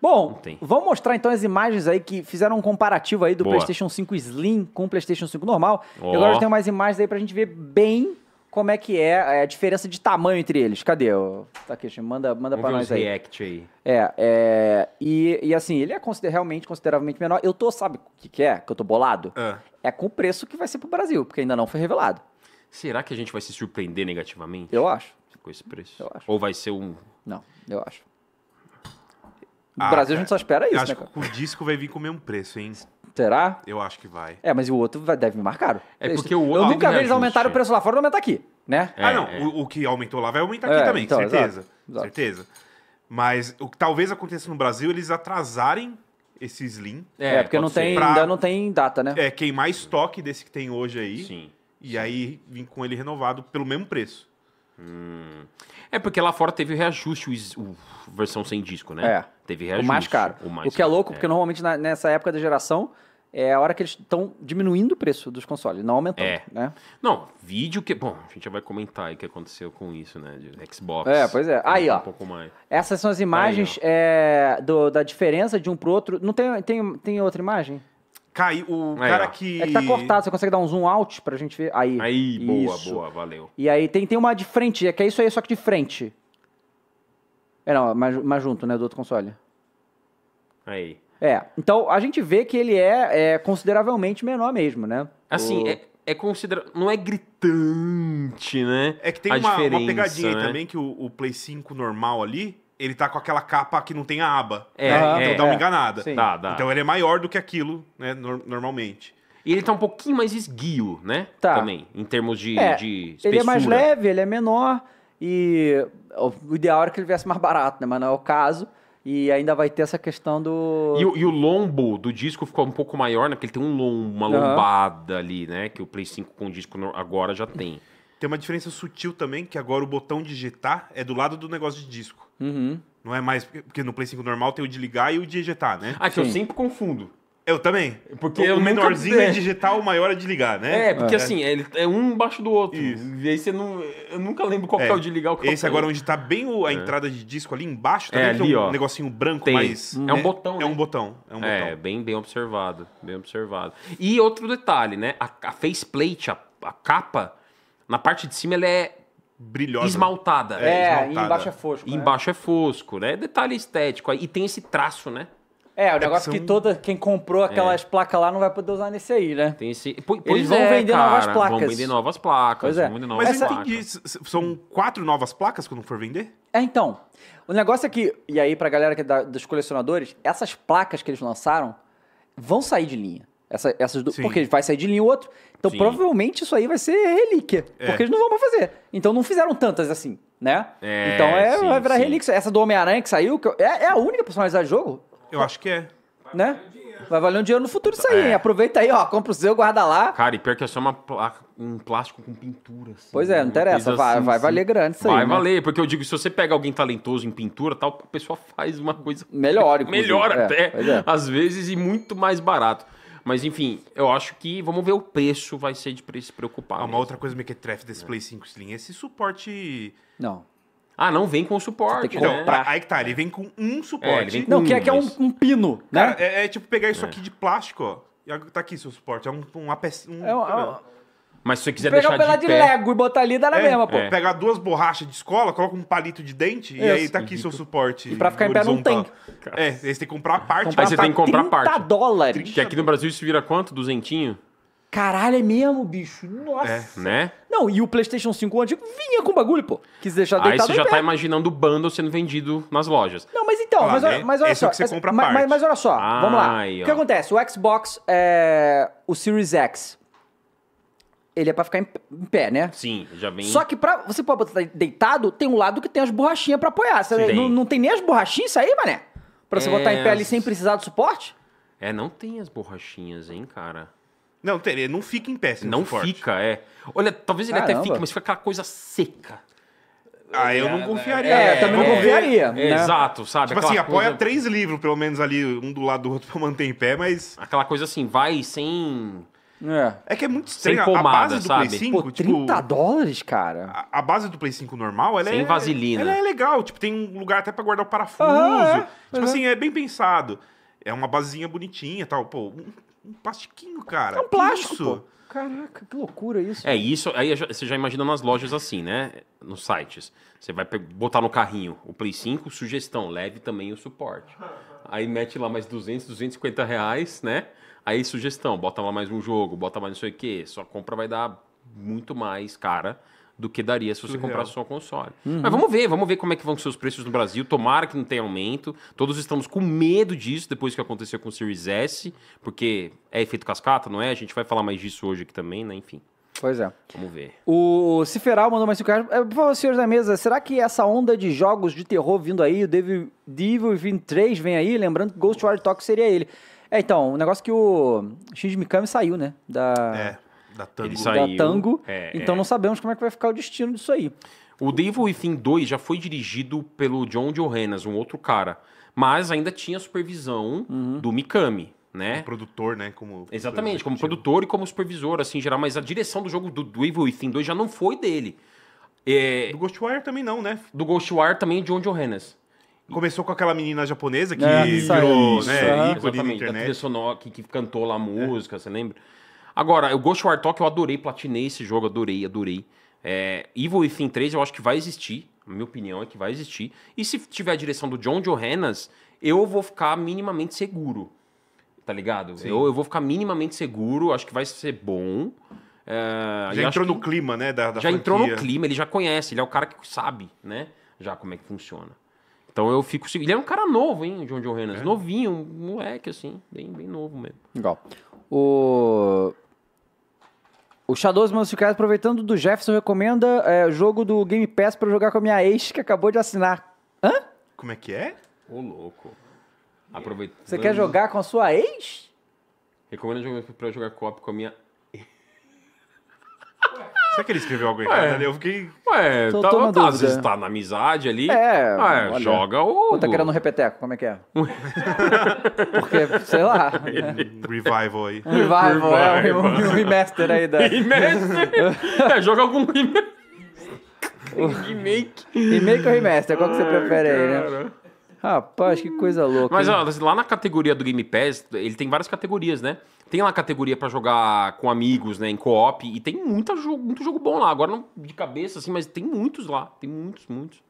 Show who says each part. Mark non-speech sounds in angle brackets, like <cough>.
Speaker 1: Bom, vamos mostrar então as imagens aí que fizeram um comparativo aí do Boa. PlayStation 5 Slim com o PlayStation 5 normal. Oh. E agora eu tenho mais imagens aí pra gente ver bem como é que é, é a diferença de tamanho entre eles. Cadê? O... Tá aqui, manda, manda pra nós aí. React aí. É, é... E, e assim, ele é consider... realmente consideravelmente menor. Eu tô, sabe o que, que é? Que eu tô bolado? Ah. É com o preço que vai ser pro Brasil, porque ainda não
Speaker 2: foi revelado. Será que a gente vai se surpreender negativamente? Eu acho. Com esse preço? Eu acho. Ou vai ser um. Não, eu acho.
Speaker 3: No ah, Brasil cara, a gente só espera isso, né, acho né, que o disco vai vir com o mesmo preço, hein? Será? Eu acho que vai. É, mas o outro vai, deve vir mais caro. É porque o outro. Eu nunca é vi eles aumentarem o preço lá fora e aumentar aqui, né? É, ah, não. É, é. O, o, que aumentou lá vai aumentar aqui é, também, então, certeza. Exato, Certeza. Mas o que talvez aconteça no Brasil, é eles atrasarem esse Slim. É, porque não tem, pra, ainda não tem data, né? É, queimar estoque desse que tem hoje aí. Sim. E aí vim com ele renovado pelo mesmo preço.
Speaker 2: Hum. É porque lá fora teve reajuste, o, o versão sem disco, né? É. Teve reajuste. O mais caro. O, mais o que caro, é louco, é. porque
Speaker 1: normalmente na, nessa época da geração é a hora que eles estão diminuindo o preço dos consoles, não aumentando, é.
Speaker 2: né? Não, vídeo que... Bom, a gente já vai comentar aí o que aconteceu com isso, né? De Xbox. É, pois é. Né, aí, ó. Um pouco mais.
Speaker 1: Essas são as imagens aí, é, do, da diferença de um pro outro. Não tem, tem, tem outra imagem? Caiu o aí, cara ó. que. É que tá cortado, você consegue dar um zoom out pra gente ver? Aí. Aí, boa, isso. boa, valeu. E aí tem, tem uma de frente, é que é isso aí, só que de frente. É, não, mais, mais junto, né, do outro console. Aí. É, então a gente vê que ele é, é consideravelmente menor mesmo, né? Assim, o... é,
Speaker 2: é considera... não é gritante, né? É que tem uma,
Speaker 1: uma, pegadinha né? aí também,
Speaker 3: que o, o Play 5 normal ali, ele tá com aquela capa que não tem a aba. É, né? é então dá é, uma é. enganada. Dá, dá. Então ele é maior do que aquilo, né, normalmente. E ele tá um pouquinho
Speaker 2: mais esguio, né? Tá. Também, em termos de, é, de espessura. Ele é mais leve,
Speaker 1: ele é menor e o ideal era que ele viesse mais barato, né? Mas não é o caso. E ainda vai
Speaker 3: ter essa questão do. E,
Speaker 2: e o lombo do disco ficou um pouco maior, né? Porque ele tem um lombo, uma uhum. lombada ali, né? Que o Play 5 com o disco agora já tem.
Speaker 3: Tem uma diferença sutil também, que agora o botão digitar é do lado do negócio de disco. Uhum. Não é mais. Porque no Play 5 normal tem o de ligar e o de ejetar, né? Ah, que Sim. eu sempre confundo. Eu também. Porque o menorzinho nunca... <laughs> é digital, o maior é de ligar, né? É, porque é. assim, é, ele é um embaixo do outro. Isso. E aí você não. Eu nunca lembro qual é, é o de ligar é o qual Esse agora, onde tá bem o, a é. entrada de disco ali embaixo, também tá é, ali, tem um ó. negocinho branco, tem. mas. Uhum. É um né? botão. É, um né? botão.
Speaker 2: É um é, botão. bem, bem observado. Bem observado. E outro detalhe, né? A, a faceplate, a, a capa, na parte de cima ela é brilhosa. Esmaltada. É, é esmaltada. embaixo é fosco. né? é fosco, né? Detalhe estético. E tem esse traço, né?
Speaker 3: É, o negócio é que, são... que, toda quem comprou é. aquelas
Speaker 2: é. placas lá não vai poder usar nesse aí, né? Tem esse... Pois Eles vão é, vender cara, novas placas. Vão vender novas placas. Pois é. Novas Mas entendi.
Speaker 3: São
Speaker 1: quatro novas placas quando for vender? É, então. O negócio é que, e aí pra galera que é da, dos colecionadores, essas placas que eles lançaram vão sair de linha. Essa, essas do... Porque vai sair de linha o outro. Então, Sim. provavelmente, isso aí vai ser relíquia. É. Porque eles não vão mais fazer. Então, não fizeram tantas assim, né?
Speaker 2: É, então, é, sim, vai virar
Speaker 1: relíquia. Essa do Homem-Aranha que saiu, que é, é, a única personalidade do jogo. Eu acho que é. Né? Vai valer um dinheiro no futuro isso aí, é. Aproveita aí, ó, compra o seu, guarda lá.
Speaker 2: Cara, e pior que é só uma placa, um plástico com pintura. Assim, pois é, né? não interessa, vai, assim, vai valer grande isso vai aí. Vai né? valer, né? porque eu digo, se você pega alguém talentoso em pintura tal, a pessoa faz uma coisa... Melhor, Melhor é, até, é, às vezes, e muito mais barato. Mas enfim, eu acho que vamos ver o preço, vai ser de se preocupar. Ah, uma outra coisa mequetrefe desse é. Play 5 Slim, esse
Speaker 3: suporte. Não. Ah, não vem com suporte. Que então, aí que tá, ele vem com um é, suporte. É, com não, um, que é, que é um, um pino, né? Cara, é, é, tipo pegar isso é. aqui de plástico, ó. Tá aqui seu suporte, é um, um, um, um, é um é
Speaker 2: mas se você quiser pegar deixar pegar de, de Lego
Speaker 3: e botar ali, dá na é, mesma, é. pô. É. Pegar duas borrachas de escola, coloca um palito de dente Isso. e aí tá aqui seu suporte. E pra ficar em pé não tem.
Speaker 2: É, você tem que comprar a parte. Comprar aí você tem que comprar a parte. 30 dólares. que aqui no Brasil isso vira quanto? Duzentinho?
Speaker 1: Caralho, é mesmo, bicho. Nossa. É, né? Não, e o PlayStation 5 antigo vinha com bagulho, pô. Quis deixar deitado. Aí você já tá
Speaker 2: imaginando o bundle sendo vendido nas lojas. Não, mas então, ah, mas, né? mas, olha Esse é só. É que você compra mas, parte. Mas, mas olha só, ah, vamos lá. Aí, o que
Speaker 1: acontece? O Xbox, é, o Series X, ele é pra ficar em pé, né?
Speaker 2: Sim, já vem. Só
Speaker 1: que pra, você pode botar deitado, tem um lado que tem as borrachinhas pra apoiar. Você, não, não tem nem as borrachinhas aí, mané? Pra você é... botar em pé ali é, sem
Speaker 2: precisar do suporte? É, não tem as borrachinhas, hein, cara.
Speaker 3: Não, ele não fica em pé, Não não fica,
Speaker 2: é. Olha, talvez ele Caramba. até fique, mas fica aquela coisa seca.
Speaker 3: Ah, eu não confiaria. É, né? também não é. confiaria. É, né? Exato, sabe? Tipo assim, apoia coisa... três livros, pelo menos, ali, um do lado do outro <laughs> pra manter em pé, mas. Aquela coisa assim, vai sem é. é que é muito estranho. Sem pomada, a base do sabe? Play 5, Pô, 30 tipo, dólares, cara. A, a, base do Play 5 normal, ela Sem é. vaselina. Ela é legal, tipo, tem um lugar até pra guardar o parafuso. Ah, é. Tipo uhum. assim, é bem pensado. É uma basezinha bonitinha e tal. Pô, um, um, plastiquinho, cara. É um plástico. Caraca, que loucura isso.
Speaker 2: É, isso aí você já imagina nas lojas assim, né? Nos sites. Você vai botar no carrinho o Play 5, sugestão, leve também o suporte. <laughs> aí mete lá mais 200, 250 reais, né? Aí sugestão, bota lá mais um jogo, bota mais não sei o quê. Sua compra vai dar muito mais cara do que daria se você comprasse só o console. Uhum. Mas vamos ver, vamos ver como é que vão ser os preços no Brasil. Tomara que não tenha aumento. Todos estamos com medo disso depois que aconteceu com o Series S, porque é efeito cascata, não é? A gente vai falar mais disso hoje aqui também, né? Enfim. Pois é. Vamos ver.
Speaker 1: O Ciferal mandou mais 5 reais. É, por favor, senhores da mesa, será que essa onda de jogos de terror vindo aí, o Devil, Devil Within 3 vem aí? Lembrando que Ghost Ghostwire Talk seria ele. É, então, o negócio é que o Shinji Mikami saiu, né? Da,
Speaker 2: é, da Tango. Ele saiu. Da Tango. É, é. então é. não sabemos como é que vai ficar o destino disso aí. O Devil Within 2 já foi dirigido pelo John Johannes, um outro cara. Mas ainda tinha supervisão uhum. do Mikami né? Como produtor, né? Como Exatamente, como produtor e como supervisor, assim, geral. Mas a direção do jogo do, do Evil Within 2 já não foi dele. É... Do Ghostwire também não, né? Do Ghostwire também, John Johannes. Começou com aquela menina japonesa que é, virou isso, né, é. ícone na internet. que, que cantou lá a música, é. você lembra? Agora, o Ghostwire Talk eu adorei, platinei esse jogo, adorei, adorei. É, Evil Within 3 eu acho que vai existir, a minha opinião é que vai existir. E se tiver a direção do John Johannes, eu vou ficar minimamente seguro tá ligado? Eu, eu vou ficar minimamente seguro, acho que vai ser bom. É, já entrou no clima, né? Da, da já franquia. entrou no clima, ele já conhece, ele é o cara que sabe, né? Já como é que funciona. Então eu fico. Ele é um cara novo, hein, John John Renas? É. Novinho, um moleque, assim, bem, bem novo mesmo.
Speaker 1: Legal. O. O Shadows Mansfield, aproveitando do Jefferson, recomenda é, jogo do Game Pass pra jogar com a minha ex que acabou de assinar. Hã?
Speaker 2: Como é que é? Ô, louco. Aproveitando... Você quer jogar
Speaker 1: com a sua ex?
Speaker 2: Recomendo pra jogar cop com a minha. Será que ele escreveu algo errado Eu fiquei. Ué, Tô- tá, tô na tá, às vezes tá na amizade ali. É, olha. joga ou. Ou tá querendo um
Speaker 1: repeteco? Como é que é? <laughs>
Speaker 2: Porque, sei lá. né? Revival aí. Revival, é um, um remaster aí da. Remaster. <laughs> é, joga algum remake. remake.
Speaker 1: Remake ou remaster? Qual que você prefere aí, né? Rapaz, que coisa louca. Mas
Speaker 2: ó, lá na categoria do Game Pass, ele tem várias categorias, né? Tem lá categoria para jogar com amigos, né? Em co-op. E tem muita, muito jogo bom lá. Agora não de cabeça, assim, mas tem muitos lá. Tem muitos, muitos.